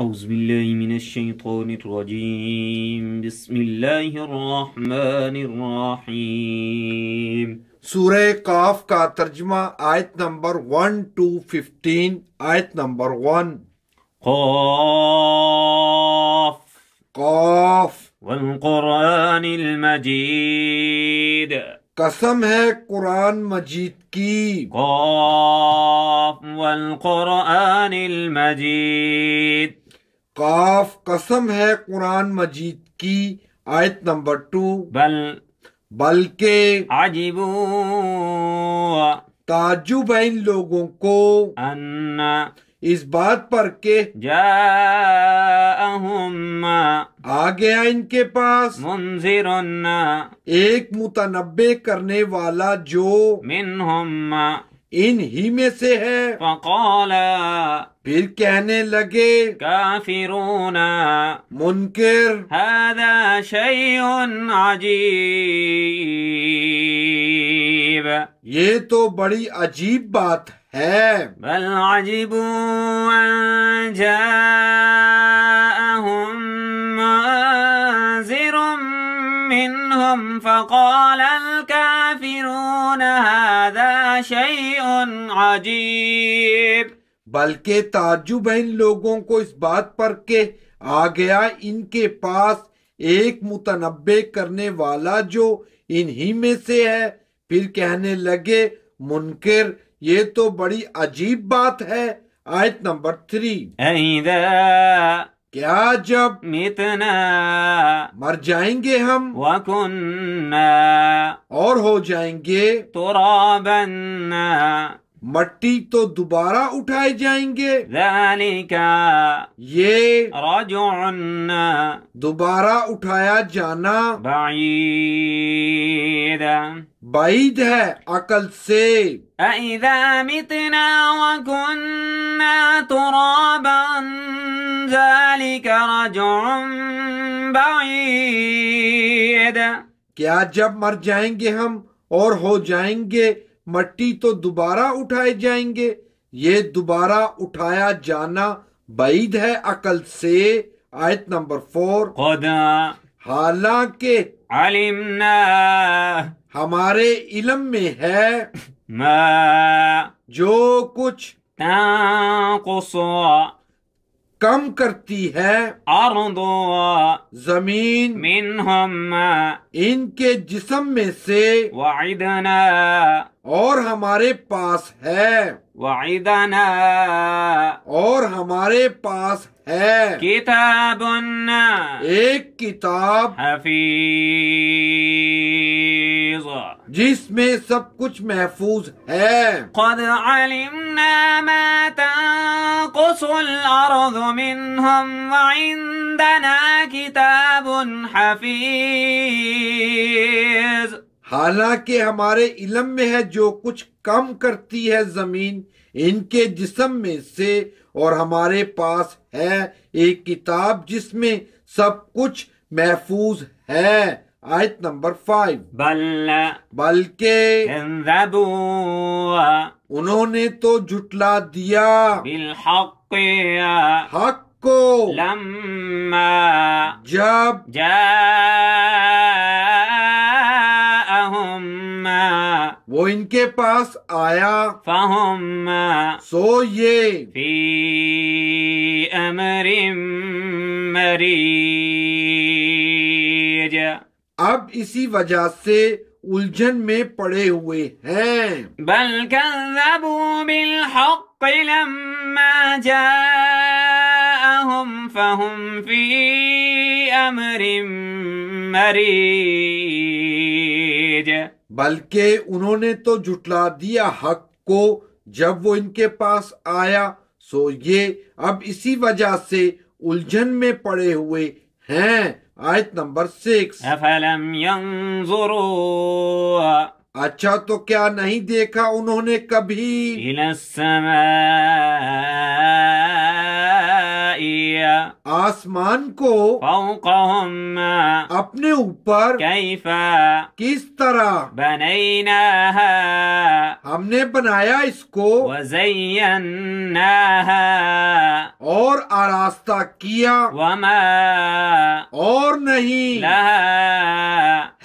أعوذ بالله من الشيطان الرجيم بسم الله الرحمن الرحيم سورة قاف کا ترجمہ آیت نمبر 1 to 15 آیت نمبر 1 قاف قاف والقرآن المجيد قسم ہے قرآن مجید کی قاف والقرآن المجيد काफ कसम है कुरान मजीद की आयत नंबर टू बल बल्कि आजीबू ताजुब है इन लोगों को अन्ना इस बात पर के आ गया इनके पास मुंजिर एक मुतनबे करने वाला जो मिन इन ही में से है फकौला फिर कहने लगे रोना मुनकर अजीब ये तो बड़ी अजीब बात है बल अजीब जाहम منهم فقال الكافرون هذا شيء عجيب बल्कि ताजुब है इन लोगों को इस बात पर के आ गया इनके पास एक मुतनबे करने वाला जो इन्हीं में से है फिर कहने लगे मुनकर ये तो बड़ी अजीब बात है आयत नंबर थ्री क्या जब मितना मर जाएंगे हम वकुन्ना और हो जाएंगे तो मट्टी तो दोबारा उठाए जाएंगे का ये दोबारा उठाया जाना बाईद बाईद है अकल से أإذا متنا وكنا ترابا क्या जब मर जाएंगे हम और हो जाएंगे मट्टी तो दोबारा उठाए जाएंगे यह दोबारा उठाया जाना बैद है अकल से आयत नंबर फोर हालांकि अलिमना हमारे इलम में है मा जो कुछ ताकुसा कम करती है जमीन मिन इनके जिसम में से वाइदना और हमारे पास है वाइदना और हमारे पास है किताब एक किताब हफी जिसमें सब कुछ महफूज है قد علمنا हालांकि हमारे इलम में है जो कुछ कम करती है जमीन इनके जिसम में से और हमारे पास है एक किताब जिसमें सब कुछ महफूज है आयत नंबर फाइव बल बल्कि उन्होंने तो जुटला दिया बिलहक हक को लम्मा जब जा वो इनके पास आया फहम सो ये फी अमरिम मरीज अब इसी वजह से उलझन में पड़े हुए हैं बल्कि उन्होंने तो जुटला दिया हक को जब वो इनके पास आया सो ये अब इसी वजह से उलझन में पड़े हुए हैं आयत नंबर सिक्स अच्छा तो क्या नहीं देखा उन्होंने कभी आसमान को अपने ऊपर कैफा किस तरह बनैना हमने बनाया इसको वजैना और आरास्ता किया वमा और नहीं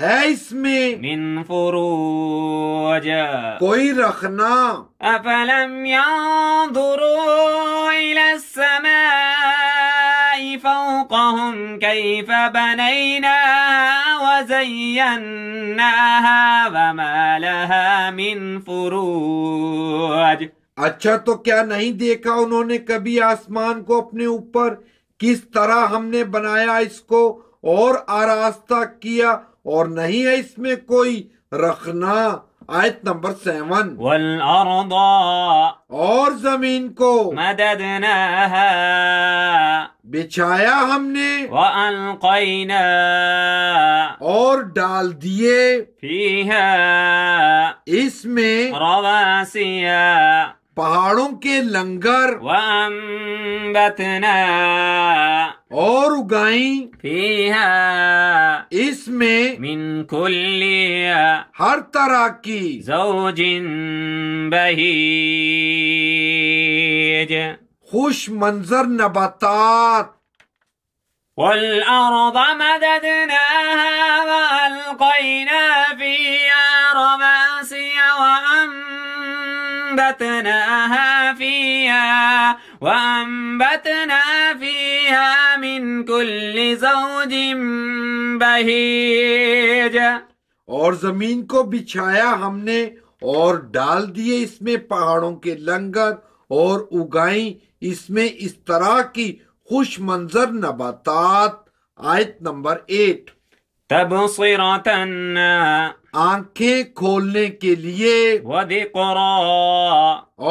है इसमें मिन फुरूज कोई रखना अफलम या दुरो इला समा فوقهم كيف بنيناها وزيناها وما لها من فروج अच्छा तो क्या नहीं देखा उन्होंने कभी आसमान को अपने ऊपर किस तरह हमने बनाया इसको और आरास्ता किया और नहीं है इसमें कोई रखना آیت آية نمبر سیون والارضا اور زمین کو مددناها بچھایا ہم نے وانقینا اور ڈال دیئے فیہا اس میں رواسیہ पहाड़ों के लंगर वतना और उगाई फीहा इसमें मिन कुल्लिया हर तरह की जोजिन बहीज खुश मंजर नबातात والأرض مددناها وألقينا فيها رماد وأنبتناها فيها وأنبتنا فيها من كل زوج بهيج और जमीन को बिछाया हमने और डाल दिए इसमें पहाड़ों के लंगर और उगाई इसमें इस तरह की खुश मंजर नबातात आयत नंबर एट तब तबसरतन आंखें खोलने के लिए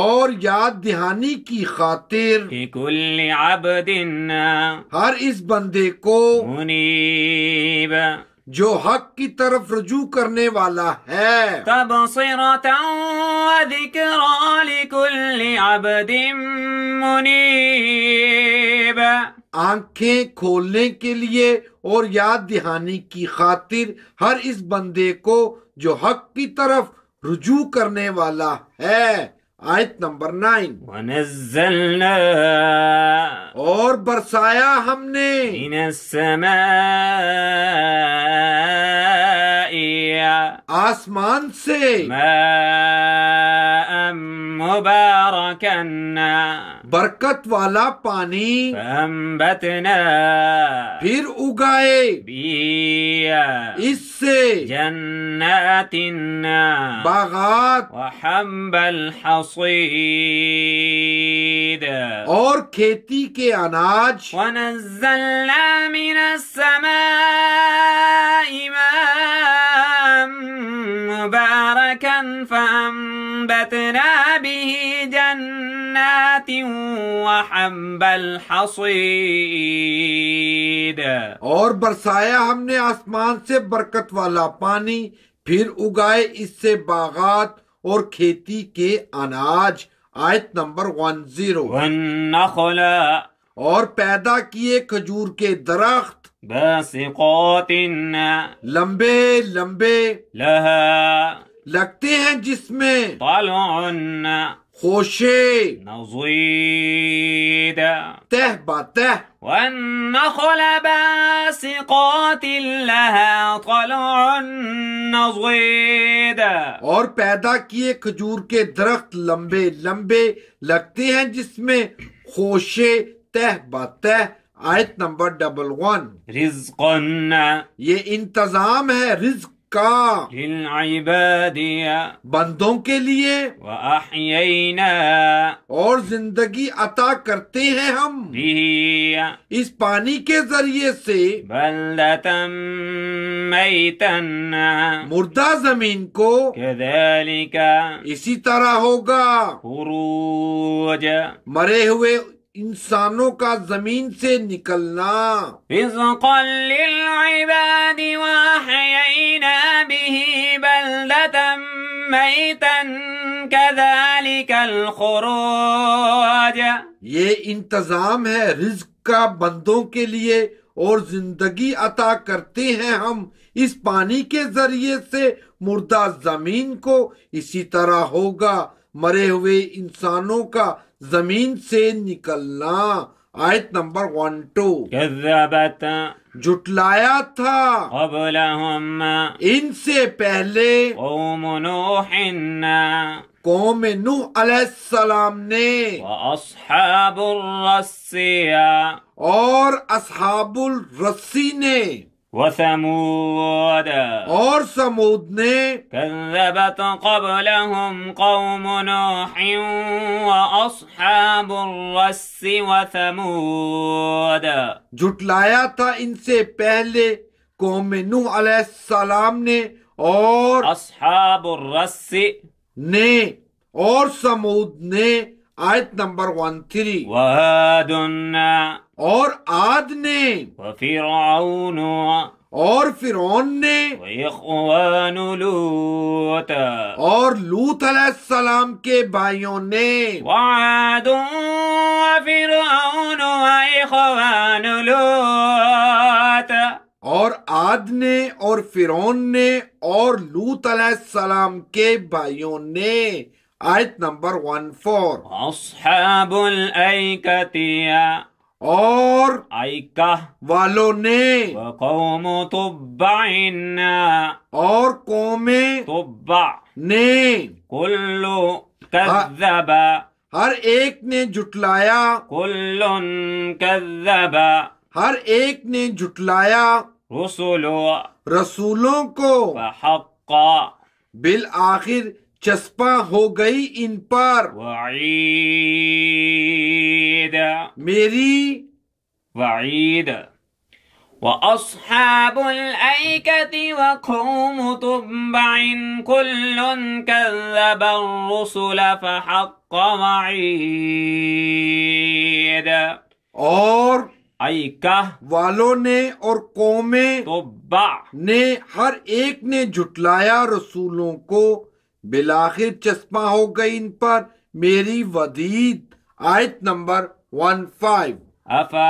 और याद दहानी की खातिर अब दिन हर इस बंदे को मुनीब जो हक की तरफ रजू करने वाला है तब सिरतन दिन मुनीब आंखें खोलने के लिए और याद दहानी की खातिर हर इस बंदे को जो हक की तरफ रुजू करने वाला है आयत नंबर नाइन और बरसाया हमने आसमान से मैं مباركا برکت والا پانی فانبتنا پھر اگائے بیا اس سے جناتنا باغات وحمب الحصید اور کھیتی کے اناج ونزلنا من السماء ماء مباركا فأنبتنا به به جنات وحب الحصيد और बरसाया हमने आसमान से बरकत वाला पानी फिर उगाए इससे बागात और खेती के अनाज आयत नंबर वन जीरो और पैदा किए खजूर के दरख्त लंबे लंबे लहा लगते हैं जिसमें خوشي खोशे नजीद तह बात और पैदा किए खजूर के दरख्त लंबे लंबे लगते हैं जिसमें खोशे तह बात आयत नंबर डबल वन रिज ये इंतजाम है रिज का बंदों के लिए और जिंदगी अता करते हैं हम इस पानी के जरिए से मुर्दा जमीन को इसी तरह होगा मरे हुए इंसानों का जमीन से निकलना ये इंतजाम है रिज्क का बंदों के लिए और जिंदगी अता करते हैं हम इस पानी के जरिए से मुर्दा जमीन को इसी तरह होगा मरे हुए इंसानों का जमीन से निकलना आयत नंबर वन टू जुटलाया था इनसे पहले ओम कौम नूह सलाम ने और असहाबुल रस्सी ने وثمود اور ثمود نے كذبت قبلهم قوم نوح واصحاب الرس وثمود جھٹلایا تھا ان سے پہلے قوم نوح علیہ السلام نے اور اصحاب الرس ني اور ثمود نے आयत नंबर वन थ्री और आद ने और फिर ने लूत और लूत सलाम के भाइयों ने फिर लूत और आद ने और फिरौन ने और लूत सलाम के भाइयों ने आयत नंबर वन फोर अस्हाबुल और आयका वालों ने कौमो तो और कौमे तो ने कुल्लो कज़बा हर एक ने जुटलाया कुल्लो कज़बा हर एक ने जुटलाया रसूलो रसूलों को हक्का बिल आखिर चस्पा हो गई इन पर वईद मेरी वईद وأصحاب وقوم تبع كل كذب الرسل فحق وعيد और अयका वालों ने और कौमे तो ने हर एक ने झुटलाया रसूलों को बिलाखिर चश्मा हो गई इन पर मेरी वदीद आयत नंबर वन फाइव अफा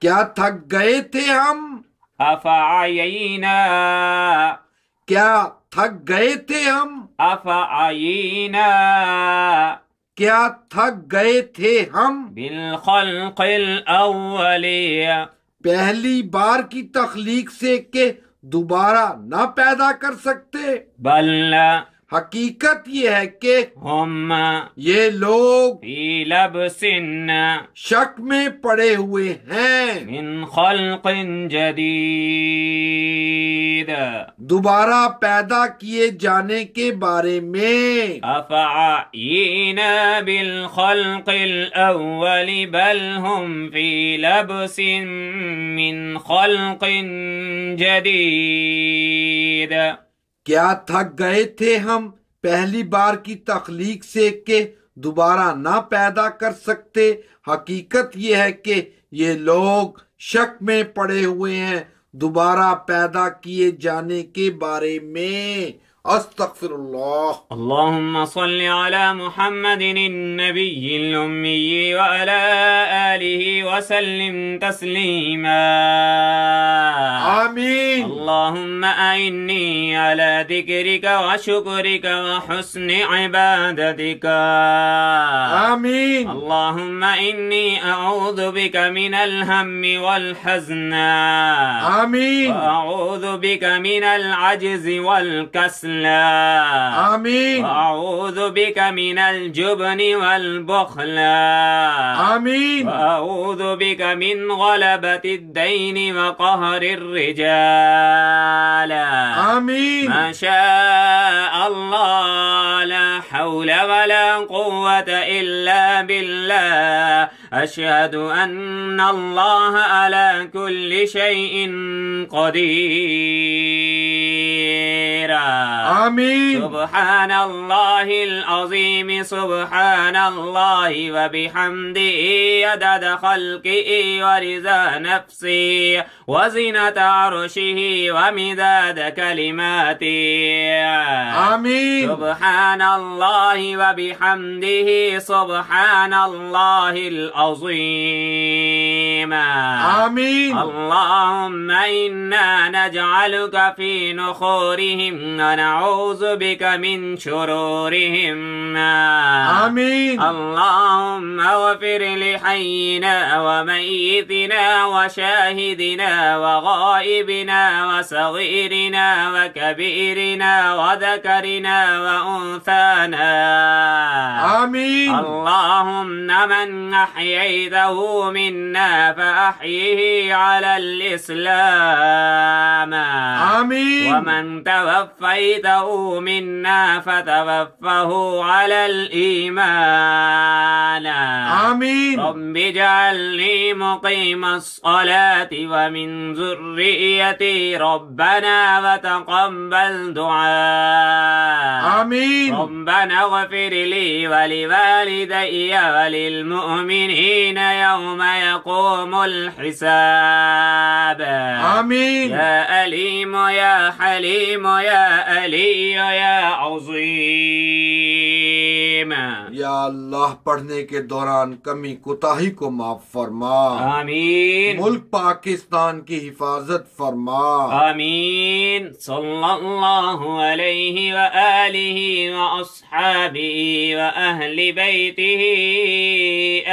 क्या थक गए थे हम अफा अफायना क्या थक गए थे हम अफा अफायना क्या थक गए थे हम बिल पहली बार की तखलीक से के दोबारा ना पैदा कर सकते बल्ला हकीकत ये है कि हम ये लोग लब शक में पड़े हुए हैं इन खल्किन जदीद दोबारा पैदा किए जाने के बारे में अफाइन बिल खल्किल अवली बल हम पीलब लब सिन मिन जदीद क्या थक गए थे हम पहली बार की तख्लीक से के दोबारा ना पैदा कर सकते हकीकत यह है कि ये लोग शक में पड़े हुए हैं दोबारा पैदा किए जाने के बारे में أستغفر الله اللهم صل على محمد النبي الأمي وعلى آله وسلم تسليما آمين اللهم أعني على ذكرك وشكرك وحسن عبادتك آمين اللهم إني أعوذ بك من الهم والحزن آمين وأعوذ بك من العجز والكسل الكسلى آمين وأعوذ بك من الجبن والبخل آمين وأعوذ بك من غلبة الدين وقهر الرجال آمين ما شاء الله لا حول ولا قوة إلا بالله أشهد أن الله على كل شيء قدير آمين سبحان الله العظيم سبحان الله وبحمده عدد خلقه ورزا نفسي وزنة عرشه ومداد كلماتي آمين سبحان الله وبحمده سبحان الله العظيم السماء آمين اللهم إنا نجعلك في نخورهم ونعوذ بك من شرورهم آمين اللهم اغفر لحينا وميتنا وشاهدنا وغائبنا وصغيرنا وكبيرنا وذكرنا وأنثانا آمين اللهم من أحييته منا فأحيه على الإسلام آمين ومن توفيته منا فتوفه على الإيمان آمين رب اجعلني مقيم الصلاة ومن ذريتي ربنا وتقبل دعاء آمين ربنا اغفر لي ولوالدي وللمؤمنين يوم يقوم يوم الحساب آمين يا أليم يا حليم يا ألي يا عظيم يا الله پڑھنے کے دوران کمی کتاہی کو معاف فرما آمين ملک پاکستان کی حفاظت فرما آمين صلى الله عليه وآله وأصحابه وأهل بيته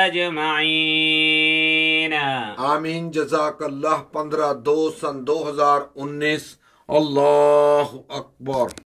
أجمعين आमीन आमीन अल्लाह पंद्रह दो सन दो हजार उन्नीस अल्लाह अकबर